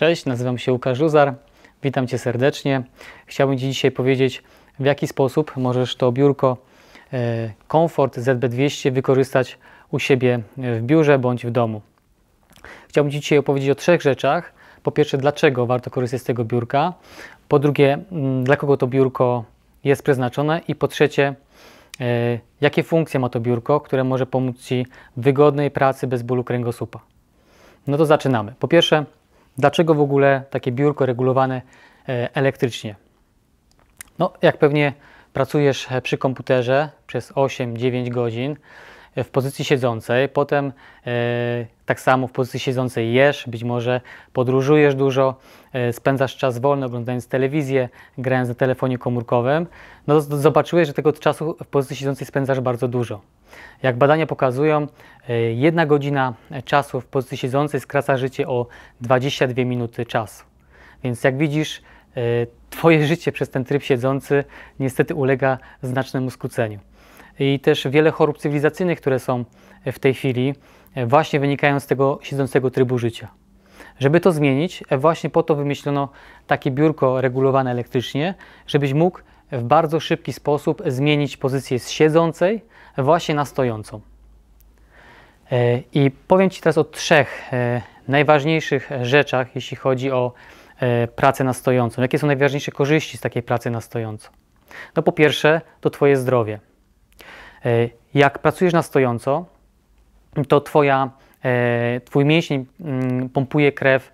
Cześć, nazywam się Łukasz Uzar, witam Cię serdecznie. Chciałbym Ci dzisiaj powiedzieć, w jaki sposób możesz to biurko Comfort e, ZB200 wykorzystać u siebie e, w biurze bądź w domu. Chciałbym Ci dzisiaj opowiedzieć o trzech rzeczach. Po pierwsze, dlaczego warto korzystać z tego biurka. Po drugie, mm, dla kogo to biurko jest przeznaczone. I po trzecie, e, jakie funkcje ma to biurko, które może pomóc Ci w wygodnej pracy bez bólu kręgosłupa. No to zaczynamy. Po pierwsze, Dlaczego w ogóle takie biurko regulowane e, elektrycznie? No, jak pewnie pracujesz e, przy komputerze przez 8-9 godzin e, w pozycji siedzącej, potem tak samo w pozycji siedzącej jesz, być może podróżujesz dużo, spędzasz czas wolny oglądając telewizję, grając na telefonie komórkowym, no zobaczyłeś, że tego czasu w pozycji siedzącej spędzasz bardzo dużo. Jak badania pokazują, e, jedna godzina czasu w pozycji siedzącej skraca życie o 22 minuty czasu. Więc jak widzisz, e, Twoje życie przez ten tryb siedzący niestety ulega znacznemu skróceniu. I też wiele chorób cywilizacyjnych, które są w tej chwili, e, właśnie wynikają z tego siedzącego trybu życia. Żeby to zmienić, właśnie po to wymyślono takie biurko regulowane elektrycznie, żebyś mógł w bardzo szybki sposób zmienić pozycję z siedzącej właśnie na stojąco. E, I powiem Ci teraz o trzech e, najważniejszych rzeczach, jeśli chodzi o e, pracę na stojąco. Jakie są najważniejsze korzyści z takiej pracy na stojąco? No po pierwsze, to Twoje zdrowie. Jak pracujesz na stojąco, to twoja, Twój mięsień mm, pompuje krew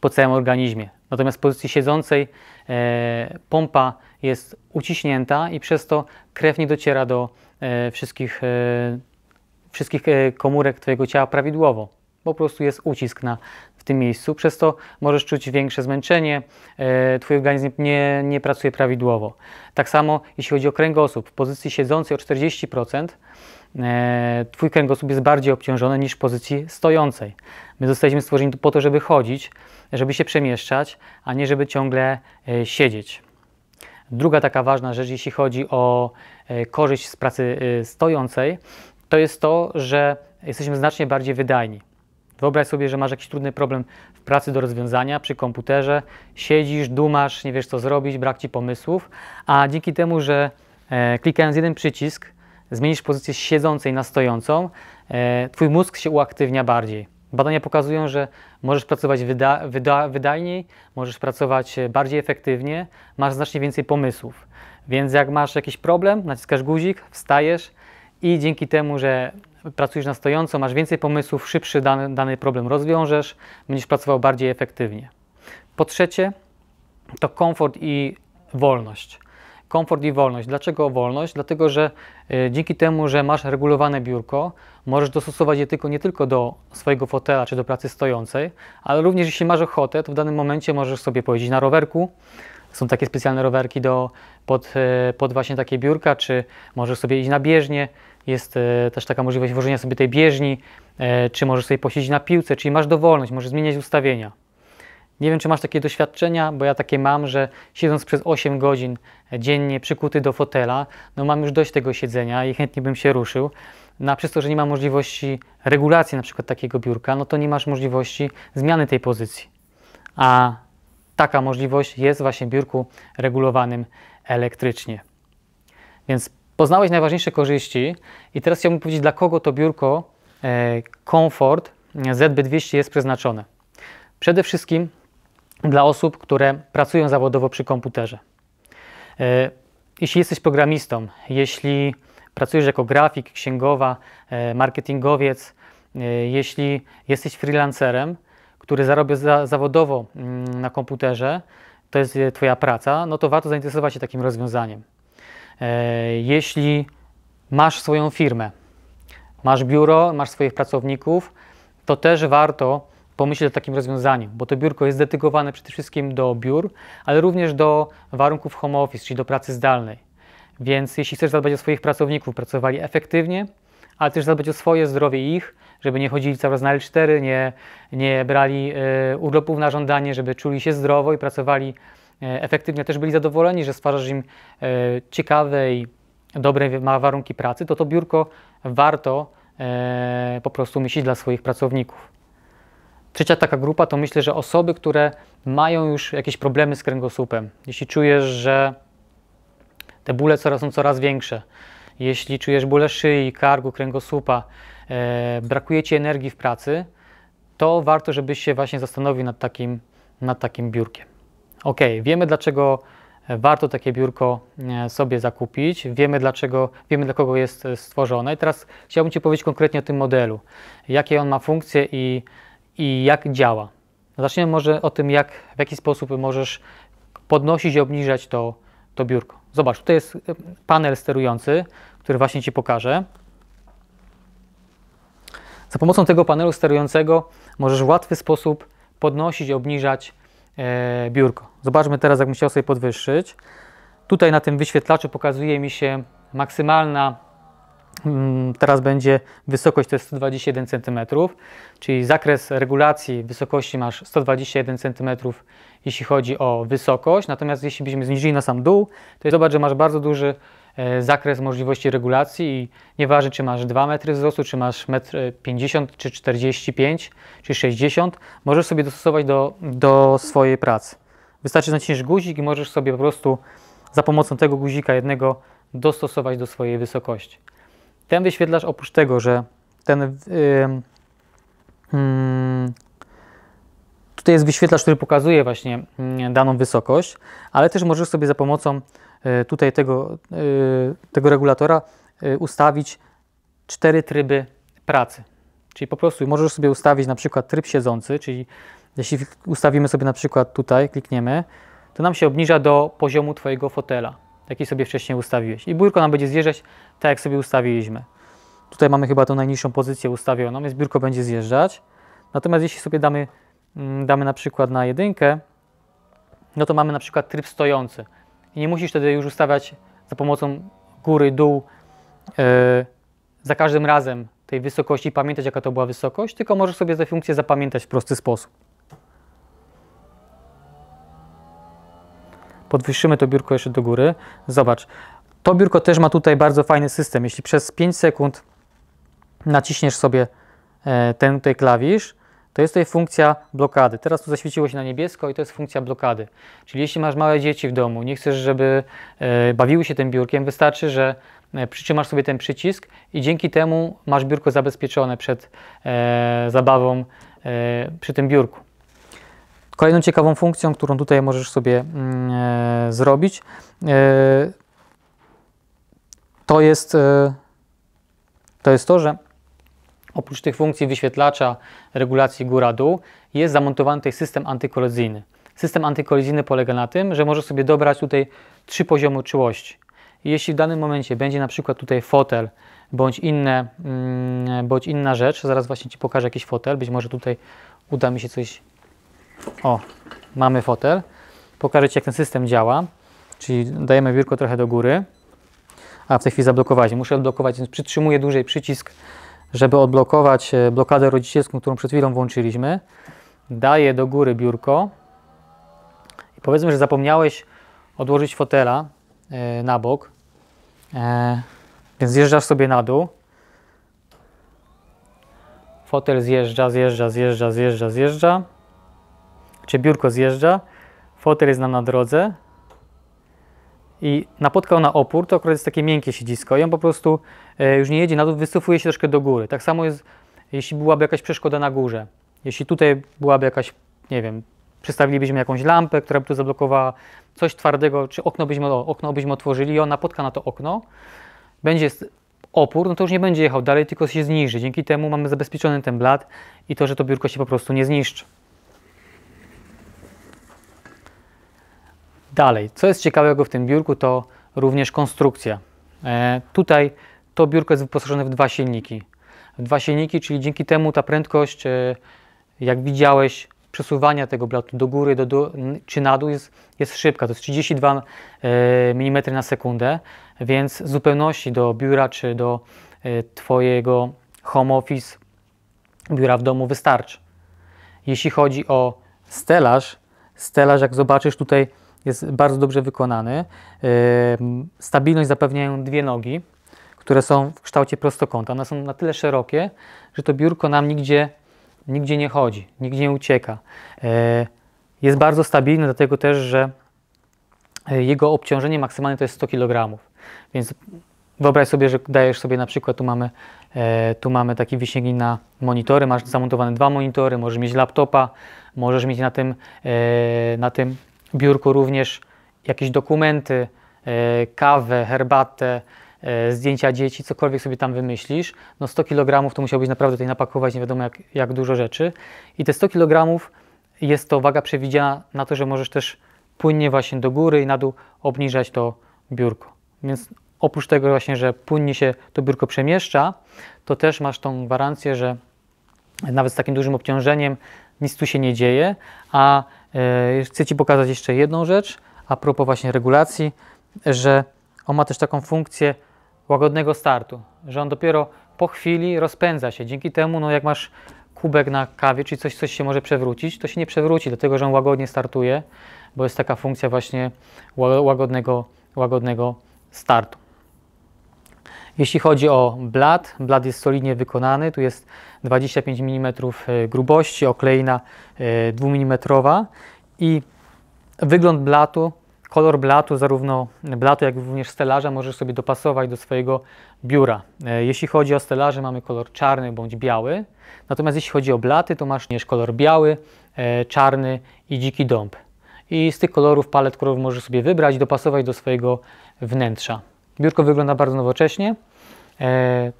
po całym organizmie. Natomiast w pozycji siedzącej e, pompa jest uciśnięta i przez to krew nie dociera do e, wszystkich, e, wszystkich komórek Twojego ciała prawidłowo. Po prostu jest ucisk na, w tym miejscu, przez to możesz czuć większe zmęczenie, Twój organizm nie, nie pracuje prawidłowo. Tak samo jeśli chodzi o kręgosłup, w pozycji siedzącej o 40% E, twój kręgosłup jest bardziej obciążony niż w pozycji stojącej. My zostaliśmy stworzeni po to, żeby chodzić, żeby się przemieszczać, a nie żeby ciągle e, siedzieć. Druga taka ważna rzecz, jeśli chodzi o e, korzyść z pracy stojącej, to jest to, że jesteśmy znacznie bardziej wydajni. Wyobraź sobie, że masz jakiś trudny problem w pracy do rozwiązania przy komputerze, siedzisz, dumasz, nie wiesz co zrobić, brak ci pomysłów, a dzięki temu, że klikając jeden przycisk, zmienisz pozycję siedzącej na stojącą, e, twój mózg się uaktywnia bardziej. Badania pokazują, że możesz pracować wyda, wyda, wydajniej, możesz pracować e, bardziej efektywnie, masz znacznie więcej pomysłów. Więc jak masz jakiś problem, naciskasz guzik, wstajesz i dzięki temu, że pracujesz na stojąco, masz więcej pomysłów, szybszy dany, dany problem rozwiążesz, będziesz pracował bardziej efektywnie. Po trzecie, to komfort i wolność komfort i wolność. Dlaczego wolność? Dlatego, że e, dzięki temu, że masz regulowane biurko, możesz dostosować je tylko, nie tylko do swojego fotela czy do pracy stojącej, ale również jeśli masz ochotę, to w danym momencie możesz sobie pojeździć na rowerku. Są takie specjalne rowerki do, pod, e, pod właśnie takie biurka, czy możesz sobie iść na bieżnię. Jest e, też taka możliwość włożenia sobie tej bieżni, czy możesz sobie posiedzieć na piłce, czyli masz dowolność, możesz zmieniać ustawienia. Nie wiem, czy masz takie doświadczenia, bo ja takie mam, że siedząc przez 8 godzin dziennie przykuty do fotela, no mam już dość tego siedzenia i chętnie bym się ruszył. No, a przez to, że nie ma możliwości regulacji na przykład takiego biurka, no to nie masz możliwości zmiany tej pozycji. A taka możliwość jest właśnie w biurku regulowanym elektrycznie. Więc poznałeś najważniejsze korzyści i teraz chciałbym powiedzieć, dla kogo to biurko Comfort e, e, ZB200 jest przeznaczone. Przede wszystkim dla osób, które pracują zawodowo przy komputerze. E, jeśli jesteś programistą, jeśli pracujesz jako grafik, księgowa, e, marketingowiec, e, jeśli jesteś freelancerem, który zarabia za, zawodowo mm, na komputerze, to jest Twoja praca, no to warto zainteresować się takim rozwiązaniem. Jeśli masz swoją firmę, masz biuro, masz swoich pracowników, to też warto pomyśleć o takim rozwiązaniu, bo to biurko jest dedykowane przede wszystkim do biur, ale również do warunków home office, czyli do pracy zdalnej. Więc jeśli chcesz zadbać o swoich pracowników, pracowali efektywnie, ale też zadbać o swoje zdrowie ich, żeby nie chodzili cały czas na L4, nie, nie brali y, urlopów na żądanie, żeby czuli się zdrowo i pracowali y, efektywnie, też byli zadowoleni, że stwarzasz im y, ciekawe i dobre ma warunki pracy, to to biurko warto po prostu myśleć dla swoich pracowników. Trzecia taka grupa to myślę, że osoby, które mają już jakieś problemy z kręgosłupem. Jeśli czujesz, że te bóle coraz, są coraz większe, jeśli czujesz bóle szyi, kargu kręgosłupa, e, brakuje ci energii w pracy, to warto, żebyś się właśnie zastanowił nad takim, nad takim biurkiem. Ok, wiemy dlaczego warto takie biurko e, sobie zakupić, wiemy dlaczego, wiemy dla kogo jest e, stworzone. I teraz chciałbym Ci powiedzieć konkretnie o tym modelu, jakie on ma funkcje i i jak działa. No zaczniemy może o tym, jak, w jaki sposób możesz podnosić i obniżać to, to biurko. Zobacz, tutaj jest e, panel sterujący, który właśnie Ci pokażę. Za pomocą tego panelu sterującego możesz w łatwy sposób podnosić i obniżać e, biurko. Zobaczmy teraz, jak bym chciał sobie podwyższyć. Tutaj na tym wyświetlaczu pokazuje mi się maksymalna Mm, teraz będzie wysokość to jest 121 cm, czyli zakres regulacji wysokości masz 121 cm, jeśli chodzi o wysokość. Natomiast jeśli byśmy zniżyli na sam dół, to zobacz, że masz bardzo duży e, zakres możliwości regulacji i nieważne czy masz 2 metry wzrostu, czy masz 1,50 m, czy 45, czy 60, możesz sobie dostosować do, do swojej pracy. Wystarczy naciśnić guzik i możesz sobie po prostu za pomocą tego guzika jednego dostosować do swojej wysokości. Ten wyświetlacz oprócz tego, że ten yy, Tutaj jest wyświetlacz, który pokazuje właśnie mm, daną wysokość, ale też możesz sobie za pomocą y, tutaj tego, y, tego regulatora y, ustawić cztery tryby pracy. Czyli po prostu możesz sobie ustawić na przykład tryb siedzący, czyli jeśli ustawimy sobie na przykład tutaj, klikniemy, to nam się obniża do poziomu Twojego fotela taki sobie wcześniej ustawiłeś. I biurko nam będzie zjeżdżać tak, jak sobie ustawiliśmy. Tutaj mamy chyba tą najniższą pozycję ustawioną, więc biurko będzie zjeżdżać. Natomiast jeśli sobie damy, mm, damy na przykład na jedynkę, no to mamy na przykład tryb stojący. I nie musisz wtedy już ustawiać za pomocą góry, dół, yy, za każdym razem tej wysokości pamiętać, jaka to była wysokość, tylko możesz sobie tę funkcję zapamiętać w prosty sposób. podwyższymy to biurko jeszcze do góry. Zobacz, to biurko też ma tutaj bardzo fajny system. Jeśli przez 5 sekund naciśniesz sobie e, ten tutaj klawisz, to jest tutaj funkcja blokady. Teraz tu zaświeciło się na niebiesko i to jest funkcja blokady. Czyli jeśli masz małe dzieci w domu, nie chcesz, żeby e, bawiły się tym biurkiem, wystarczy, że e, przytrzymasz sobie ten przycisk i dzięki temu masz biurko zabezpieczone przed zabawą przy tym biurku. Kolejną ciekawą funkcją, którą tutaj możesz sobie mm, e, zrobić, e, to, jest, e, to jest to, że oprócz tych funkcji wyświetlacza regulacji góra-dół jest zamontowany tutaj system antykolizyjny. System antykolizyjny polega na tym, że możesz sobie dobrać tutaj trzy poziomy czułości. Jeśli w danym momencie będzie na przykład tutaj fotel bądź, inne, mm, bądź inna rzecz, zaraz właśnie Ci pokażę jakiś fotel, być może tutaj uda mi się coś o, mamy fotel. Pokażę Ci, jak ten system działa. Czyli dajemy biurko trochę do góry. A, w tej chwili zablokowaliśmy. Muszę odblokować, więc przytrzymuję dłużej przycisk, żeby odblokować e, blokadę rodzicielską, którą przed chwilą włączyliśmy. Daję do góry biurko. I powiedzmy, że zapomniałeś odłożyć fotela e, na bok. E, więc zjeżdżasz sobie na dół. Fotel zjeżdża, zjeżdża, zjeżdża, zjeżdża, zjeżdża czy biurko zjeżdża, fotel jest nam na drodze i napotkał na opór, to akurat jest takie miękkie siedzisko i on po prostu e, już nie jedzie na dół, wycofuje się troszkę do góry. Tak samo jest, jeśli byłaby jakaś przeszkoda na górze. Jeśli tutaj byłaby jakaś, nie wiem, przystawilibyśmy jakąś lampę, która by tu zablokowała coś twardego, czy okno byśmy, okno byśmy otworzyli i on napotka na to okno, będzie opór, no to już nie będzie jechał dalej, tylko się zniży. Dzięki temu mamy zabezpieczony ten blat i to, że to biurko się po prostu nie zniszczy. Dalej, co jest ciekawego w tym biurku, to również konstrukcja. E, tutaj to biurko jest wyposażone w dwa silniki. dwa silniki, czyli dzięki temu ta prędkość, e, jak widziałeś, przesuwania tego blatu do góry do, do, czy na dół jest, jest szybka. To jest 32 e, mm na sekundę, więc zupełności do biura czy do e, Twojego home office, biura w domu wystarczy. Jeśli chodzi o stelaż, stelaż jak zobaczysz tutaj jest bardzo dobrze wykonany. Stabilność zapewniają dwie nogi, które są w kształcie prostokąta. One są na tyle szerokie, że to biurko nam nigdzie, nigdzie nie chodzi, nigdzie nie ucieka. E, jest bardzo stabilny, dlatego też, że e, jego obciążenie maksymalne to jest 100 kg. Więc wyobraź sobie, że dajesz sobie na przykład, tu mamy, e, tu mamy taki wisiengi na monitory, masz zamontowane dwa monitory, możesz mieć laptopa, możesz mieć na tym, na tym biurku również jakieś dokumenty, e, kawę, herbatę, e, zdjęcia dzieci, cokolwiek sobie tam wymyślisz. No 100 kg to musiałbyś naprawdę tutaj napakować nie wiadomo jak, jak dużo rzeczy. I te 100 kg jest to waga przewidziana na to, że możesz też płynnie właśnie do góry i na dół obniżać to biurko. Więc oprócz tego właśnie, że płynnie się to biurko przemieszcza, to też masz tą gwarancję, że nawet z takim dużym obciążeniem nic tu się nie dzieje, a E, chcę Ci pokazać jeszcze jedną rzecz a propos właśnie regulacji, że on ma też taką funkcję łagodnego startu, że on dopiero po chwili rozpędza się. Dzięki temu, no jak masz kubek na kawie, czy coś, coś się może przewrócić, to się nie przewróci, dlatego że on łagodnie startuje, bo jest taka funkcja właśnie łagodnego, łagodnego startu. Jeśli chodzi o blat, blat jest solidnie wykonany, tu jest 25 mm e, grubości, okleina 2 e, mm i wygląd blatu, kolor blatu, zarówno blatu, jak również stelaża możesz sobie dopasować do swojego biura. E, jeśli chodzi o stelaże mamy kolor czarny bądź biały, natomiast jeśli chodzi o blaty to masz również kolor biały, czarny i dziki dąb. I z tych kolorów, palet kolorów możesz sobie wybrać, i dopasować do swojego wnętrza. Biurko wygląda bardzo nowocześnie. E,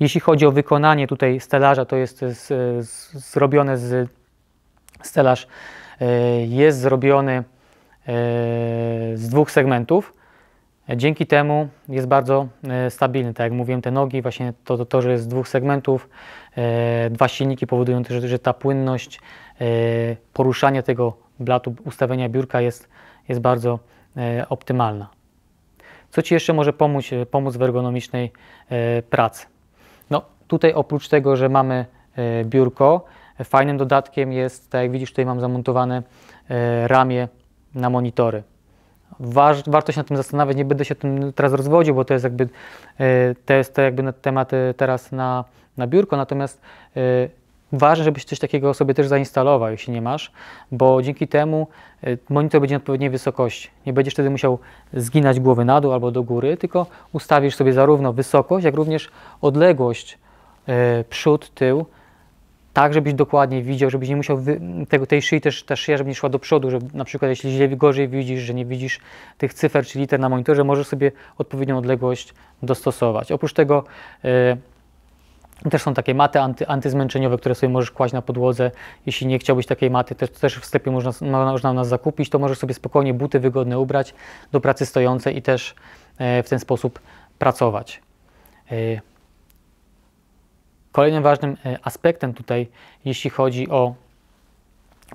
jeśli chodzi o wykonanie tutaj stelaża, to jest z, z, zrobione z stelaż e, jest zrobiony e, z dwóch segmentów. Dzięki temu jest bardzo stabilny, tak jak mówiłem, te nogi, właśnie to, to, to że jest z dwóch segmentów, dwa silniki powodują, że, że ta płynność poruszania tego blatu, ustawienia biurka jest, jest bardzo optymalna co Ci jeszcze może pomóc, e, pomóc w ergonomicznej e, pracy. No, tutaj oprócz tego, że mamy e, biurko, fajnym dodatkiem jest, tak jak widzisz, tutaj mam zamontowane ramię na monitory. Waż, warto się nad tym zastanawiać, nie będę się tym teraz rozwodził, bo to jest jakby, to jest to jakby temat teraz na, na biurko, natomiast ważne, żebyś coś takiego sobie też zainstalował, jeśli nie masz, bo dzięki temu y, monitor będzie na odpowiedniej wysokości. Nie będziesz wtedy musiał zginać głowy na dół albo do góry, tylko ustawisz sobie zarówno wysokość, jak również odległość y, przód, tył, tak, żebyś dokładnie widział, żebyś nie musiał wy, tego, tej szyi też, ta szyja, żeby nie szła do przodu, że na przykład jeśli źle, gorzej widzisz, że nie widzisz tych cyfer czy liter na monitorze, możesz sobie odpowiednią odległość dostosować. Oprócz tego y, też są takie maty anty, antyzmęczeniowe, które sobie możesz kłaść na podłodze. Jeśli nie chciałbyś takiej maty, to też w sklepie można, można u nas zakupić. To możesz sobie spokojnie buty wygodne ubrać do pracy stojące i też e, w ten sposób pracować. E, kolejnym ważnym e, aspektem tutaj, jeśli chodzi o,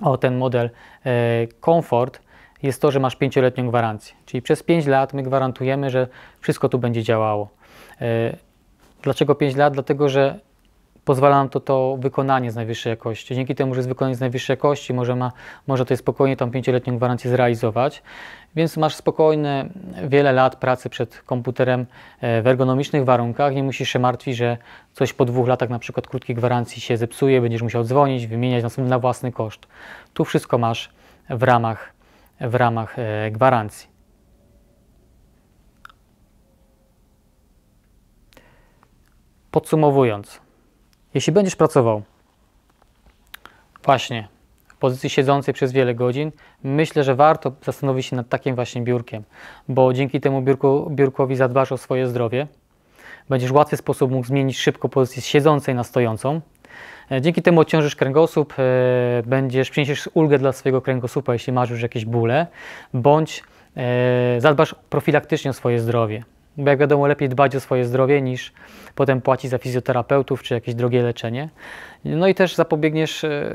o ten model komfort, jest to, że masz pięcioletnią gwarancję. Czyli przez 5 lat my gwarantujemy, że wszystko tu będzie działało. Dlaczego 5 lat? Dlatego, że pozwala nam to, to wykonanie z najwyższej jakości. Dzięki temu, że jest wykonanie z najwyższej jakości, może, ma, może tutaj spokojnie tą pięcioletnią gwarancję zrealizować, więc masz spokojne wiele lat pracy przed komputerem e, w ergonomicznych warunkach, nie musisz się martwić, że coś po dwóch latach na przykład krótkiej gwarancji się zepsuje, będziesz musiał dzwonić, wymieniać na własny koszt. Tu wszystko masz w ramach, w ramach e, gwarancji. Podsumowując, jeśli będziesz pracował właśnie w pozycji siedzącej przez wiele godzin, myślę, że warto zastanowić się nad takim właśnie biurkiem, bo dzięki temu biurku, biurkowi zadbasz o swoje zdrowie. Będziesz w łatwy sposób mógł zmienić szybko pozycję z siedzącej na stojącą. E, dzięki temu odciążysz kręgosłup, e, będziesz przyniesiesz ulgę dla swojego kręgosłupa, jeśli masz już jakieś bóle, bądź e, zadbasz profilaktycznie o swoje zdrowie. Bo jak wiadomo, lepiej dbać o swoje zdrowie niż potem płacić za fizjoterapeutów czy jakieś drogie leczenie. No i też zapobiegniesz, e,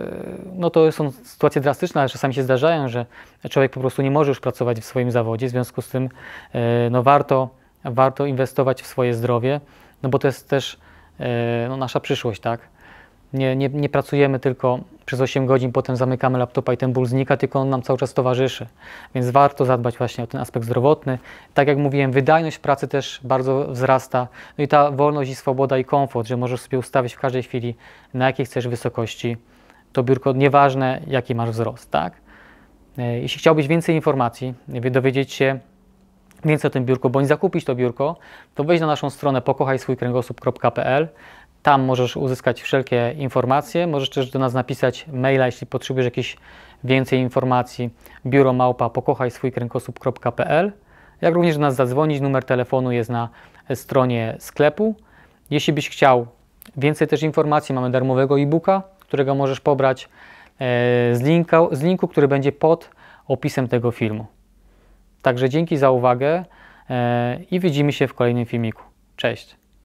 no to są sytuacje drastyczne, ale czasami się zdarzają, że człowiek po prostu nie może już pracować w swoim zawodzie, w związku z tym e, no warto, warto inwestować w swoje zdrowie, no bo to jest też e, no, nasza przyszłość, tak? Nie, nie, nie pracujemy tylko przez 8 godzin, potem zamykamy laptopa i ten ból znika, tylko on nam cały czas towarzyszy. Więc warto zadbać właśnie o ten aspekt zdrowotny. Tak jak mówiłem, wydajność pracy też bardzo wzrasta. No i ta wolność i swoboda i komfort, że możesz sobie ustawić w każdej chwili, na jakiej chcesz wysokości to biurko, nieważne jaki masz wzrost, tak? E, jeśli chciałbyś więcej informacji, e, dowiedzieć się więcej o tym biurku, bądź zakupić to biurko, to wejdź na naszą stronę pokochajswójkręgosłup.pl tam możesz uzyskać wszelkie informacje. Możesz też do nas napisać maila, jeśli potrzebujesz jakichś więcej informacji. Biuro małpa pokochaj swój kręgosłup.pl. Jak również do nas zadzwonić, numer telefonu jest na stronie sklepu. Jeśli byś chciał więcej też informacji, mamy darmowego e-booka, którego możesz pobrać e, z, linka, z linku, który będzie pod opisem tego filmu. Także dzięki za uwagę e, i widzimy się w kolejnym filmiku. Cześć!